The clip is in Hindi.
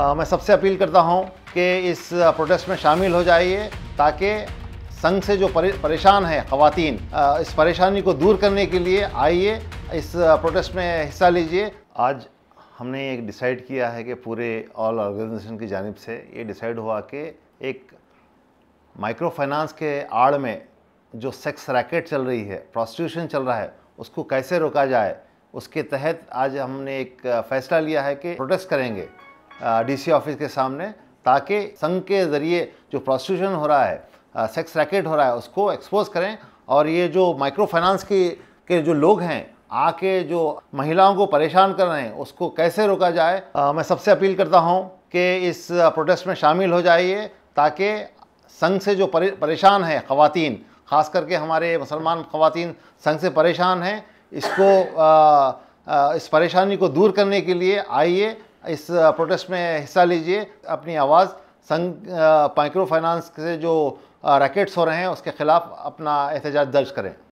आ, मैं सबसे अपील करता हूं कि इस प्रोटेस्ट में शामिल हो जाइए ताकि संघ से जो परे, परेशान है खातन इस परेशानी को दूर करने के लिए आइए इस प्रोटेस्ट में हिस्सा लीजिए आज हमने एक डिसाइड किया है कि पूरे ऑल ऑर्गेनाइजेशन की जानब से ये डिसाइड हुआ कि एक माइक्रो फाइनेंस के आड़ में जो सेक्स रैकेट चल रही है प्रोस्टिट्यूशन चल रहा है उसको कैसे रोका जाए उसके तहत आज हमने एक फ़ैसला लिया है कि प्रोटेस्ट करेंगे डीसी ऑफिस के सामने ताकि संघ के ज़रिए जो प्रोस्टिट्यूशन हो रहा है सेक्स रैकेट हो रहा है उसको एक्सपोज करें और ये जो माइक्रो फाइनेंस की के जो लोग हैं आके जो महिलाओं को परेशान कर रहे हैं उसको कैसे रोका जाए आ, मैं सबसे अपील करता हूँ कि इस प्रोटेस्ट में शामिल हो जाइए ताकि संघ से जो परे, परेशान है ख़वातीन ख़ास करके हमारे मुसलमान ख़वातीन संघ से परेशान हैं इसको आ, आ, इस परेशानी को दूर करने के लिए आइए इस प्रोटेस्ट में हिस्सा लीजिए अपनी आवाज़ संघ माइक्रो फाइनेंस से जो रैकेट्स हो रहे हैं उसके ख़िलाफ़ अपना एहतजाज दर्ज करें